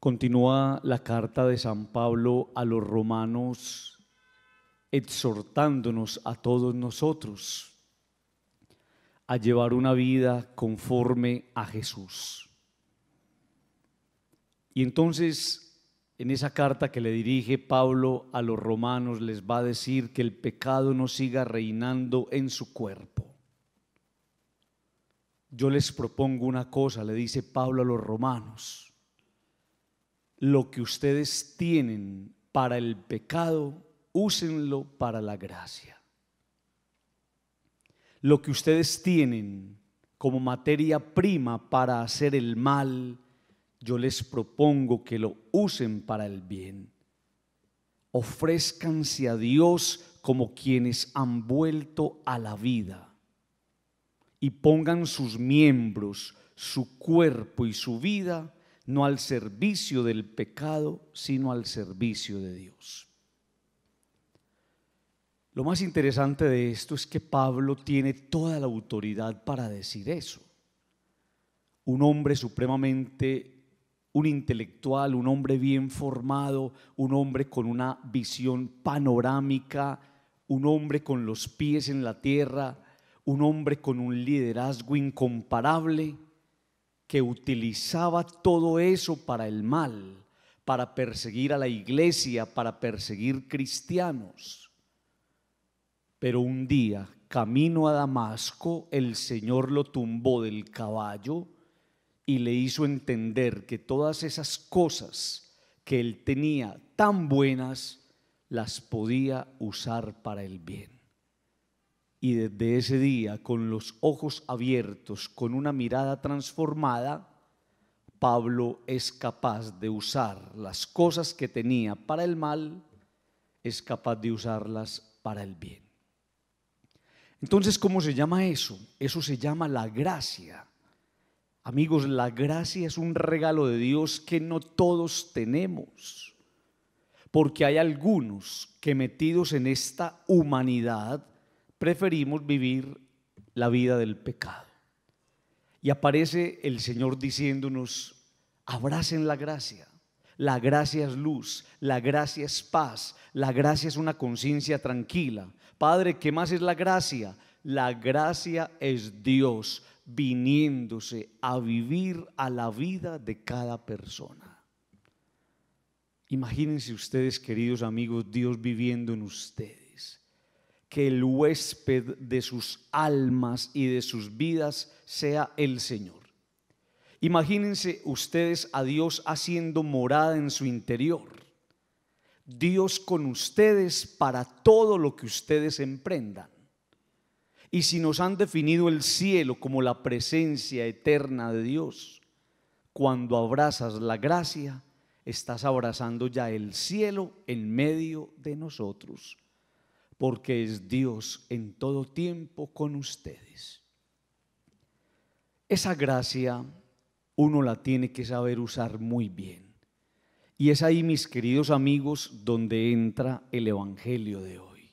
Continúa la carta de San Pablo a los romanos exhortándonos a todos nosotros a llevar una vida conforme a Jesús. Y entonces, en esa carta que le dirige Pablo a los romanos, les va a decir que el pecado no siga reinando en su cuerpo. Yo les propongo una cosa, le dice Pablo a los romanos lo que ustedes tienen para el pecado, úsenlo para la gracia. Lo que ustedes tienen como materia prima para hacer el mal, yo les propongo que lo usen para el bien. Ofrézcanse a Dios como quienes han vuelto a la vida y pongan sus miembros, su cuerpo y su vida no al servicio del pecado, sino al servicio de Dios. Lo más interesante de esto es que Pablo tiene toda la autoridad para decir eso. Un hombre supremamente, un intelectual, un hombre bien formado, un hombre con una visión panorámica, un hombre con los pies en la tierra, un hombre con un liderazgo incomparable que utilizaba todo eso para el mal, para perseguir a la iglesia, para perseguir cristianos. Pero un día, camino a Damasco, el Señor lo tumbó del caballo y le hizo entender que todas esas cosas que él tenía tan buenas, las podía usar para el bien. Y desde ese día, con los ojos abiertos, con una mirada transformada, Pablo es capaz de usar las cosas que tenía para el mal, es capaz de usarlas para el bien. Entonces, ¿cómo se llama eso? Eso se llama la gracia. Amigos, la gracia es un regalo de Dios que no todos tenemos, porque hay algunos que metidos en esta humanidad preferimos vivir la vida del pecado. Y aparece el Señor diciéndonos, abracen la gracia. La gracia es luz, la gracia es paz, la gracia es una conciencia tranquila. Padre, ¿qué más es la gracia? La gracia es Dios viniéndose a vivir a la vida de cada persona. Imagínense ustedes, queridos amigos, Dios viviendo en ustedes que el huésped de sus almas y de sus vidas sea el Señor. Imagínense ustedes a Dios haciendo morada en su interior. Dios con ustedes para todo lo que ustedes emprendan. Y si nos han definido el cielo como la presencia eterna de Dios, cuando abrazas la gracia, estás abrazando ya el cielo en medio de nosotros porque es Dios en todo tiempo con ustedes. Esa gracia uno la tiene que saber usar muy bien. Y es ahí, mis queridos amigos, donde entra el Evangelio de hoy.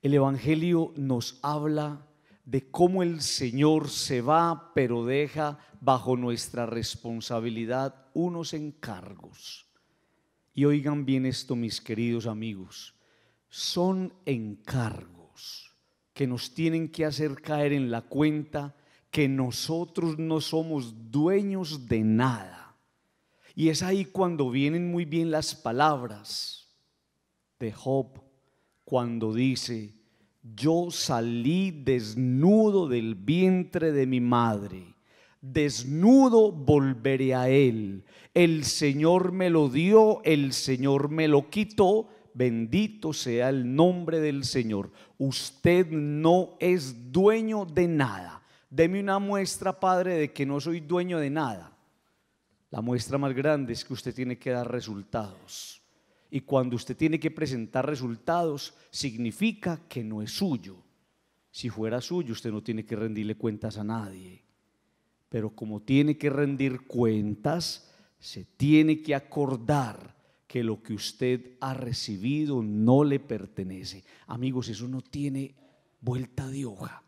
El Evangelio nos habla de cómo el Señor se va, pero deja bajo nuestra responsabilidad unos encargos. Y oigan bien esto, mis queridos amigos son encargos que nos tienen que hacer caer en la cuenta que nosotros no somos dueños de nada. Y es ahí cuando vienen muy bien las palabras de Job, cuando dice, yo salí desnudo del vientre de mi madre, desnudo volveré a él. El Señor me lo dio, el Señor me lo quitó, Bendito sea el nombre del Señor. Usted no es dueño de nada. Deme una muestra, Padre, de que no soy dueño de nada. La muestra más grande es que usted tiene que dar resultados. Y cuando usted tiene que presentar resultados, significa que no es suyo. Si fuera suyo, usted no tiene que rendirle cuentas a nadie. Pero como tiene que rendir cuentas, se tiene que acordar que lo que usted ha recibido no le pertenece. Amigos, eso no tiene vuelta de hoja.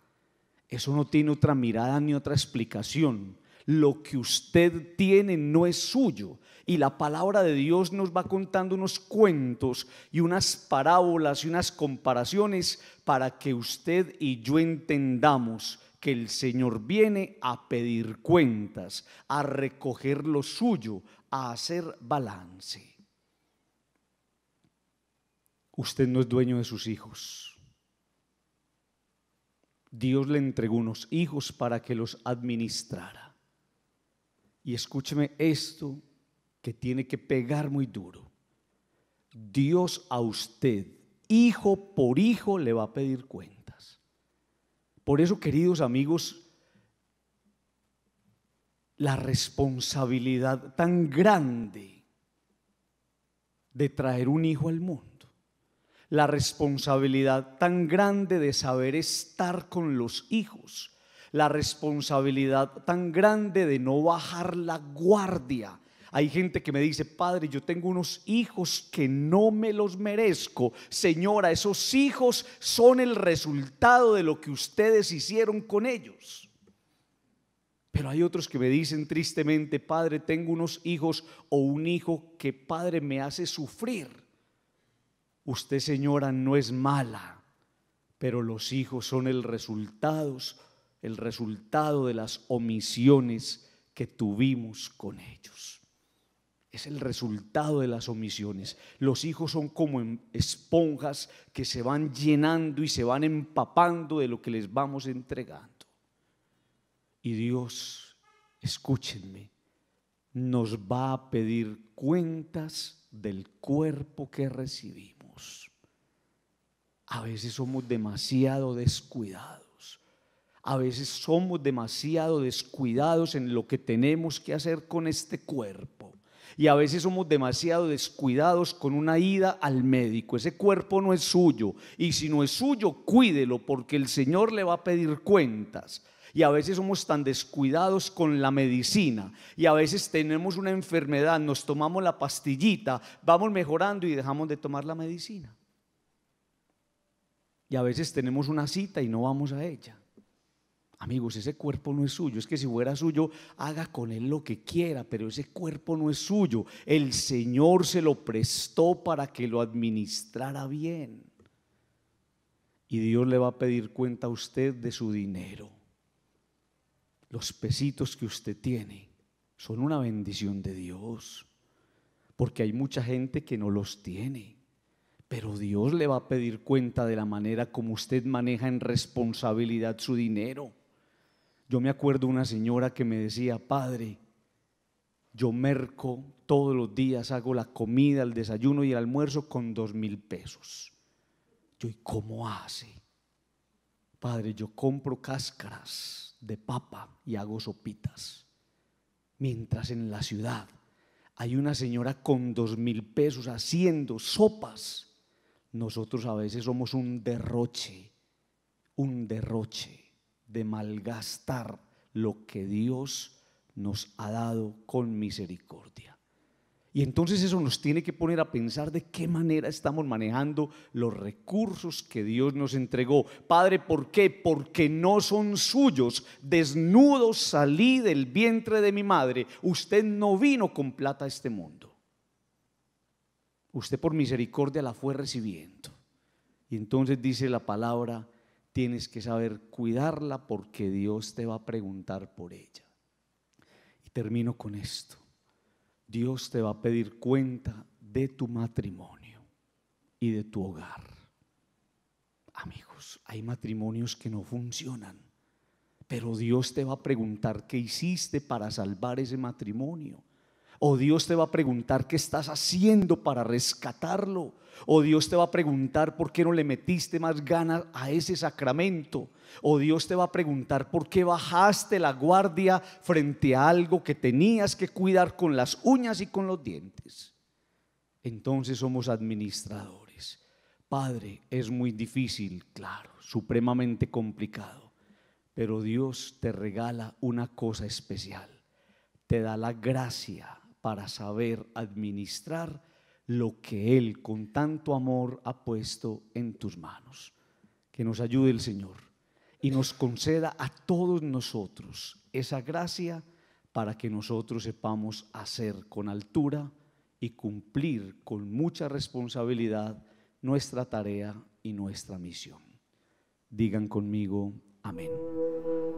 Eso no tiene otra mirada ni otra explicación. Lo que usted tiene no es suyo. Y la palabra de Dios nos va contando unos cuentos y unas parábolas y unas comparaciones para que usted y yo entendamos que el Señor viene a pedir cuentas, a recoger lo suyo, a hacer balance usted no es dueño de sus hijos. Dios le entregó unos hijos para que los administrara. Y escúcheme esto que tiene que pegar muy duro. Dios a usted, hijo por hijo, le va a pedir cuentas. Por eso, queridos amigos, la responsabilidad tan grande de traer un hijo al mundo la responsabilidad tan grande de saber estar con los hijos, la responsabilidad tan grande de no bajar la guardia. Hay gente que me dice, padre, yo tengo unos hijos que no me los merezco. Señora, esos hijos son el resultado de lo que ustedes hicieron con ellos. Pero hay otros que me dicen tristemente, padre, tengo unos hijos o un hijo que, padre, me hace sufrir. Usted, señora, no es mala, pero los hijos son el resultado, el resultado de las omisiones que tuvimos con ellos. Es el resultado de las omisiones. Los hijos son como em, esponjas que se van llenando y se van empapando de lo que les vamos entregando. Y Dios, escúchenme, nos va a pedir cuentas del cuerpo que recibimos. A veces somos demasiado descuidados. A veces somos demasiado descuidados en lo que tenemos que hacer con este cuerpo. Y a veces somos demasiado descuidados con una ida al médico. Ese cuerpo no es suyo. Y si no es suyo, cuídelo porque el Señor le va a pedir cuentas. Y a veces somos tan descuidados con la medicina. Y a veces tenemos una enfermedad, nos tomamos la pastillita, vamos mejorando y dejamos de tomar la medicina. Y a veces tenemos una cita y no vamos a ella. Amigos, ese cuerpo no es suyo. Es que si fuera suyo, haga con él lo que quiera, pero ese cuerpo no es suyo. El Señor se lo prestó para que lo administrara bien. Y Dios le va a pedir cuenta a usted de su dinero los pesitos que usted tiene son una bendición de Dios, porque hay mucha gente que no los tiene, pero Dios le va a pedir cuenta de la manera como usted maneja en responsabilidad su dinero. Yo me acuerdo una señora que me decía, padre, yo merco todos los días, hago la comida, el desayuno y el almuerzo con dos mil pesos. Yo, ¿y cómo hace? Padre, yo compro cáscaras de papa y hago sopitas. Mientras en la ciudad hay una señora con dos mil pesos haciendo sopas, nosotros a veces somos un derroche, un derroche de malgastar lo que Dios nos ha dado con misericordia. Y entonces eso nos tiene que poner a pensar de qué manera estamos manejando los recursos que Dios nos entregó. Padre, ¿por qué? Porque no son suyos. Desnudo salí del vientre de mi madre. Usted no vino con plata a este mundo. Usted por misericordia la fue recibiendo. Y entonces dice la palabra, tienes que saber cuidarla porque Dios te va a preguntar por ella. Y termino con esto. Dios te va a pedir cuenta de tu matrimonio y de tu hogar. Amigos, hay matrimonios que no funcionan, pero Dios te va a preguntar qué hiciste para salvar ese matrimonio. O Dios te va a preguntar qué estás haciendo para rescatarlo. O Dios te va a preguntar por qué no le metiste más ganas a ese sacramento. O Dios te va a preguntar por qué bajaste la guardia frente a algo que tenías que cuidar con las uñas y con los dientes. Entonces somos administradores. Padre, es muy difícil, claro, supremamente complicado. Pero Dios te regala una cosa especial. Te da la gracia para saber administrar lo que Él con tanto amor ha puesto en tus manos. Que nos ayude el Señor y nos conceda a todos nosotros esa gracia para que nosotros sepamos hacer con altura y cumplir con mucha responsabilidad nuestra tarea y nuestra misión. Digan conmigo, amén.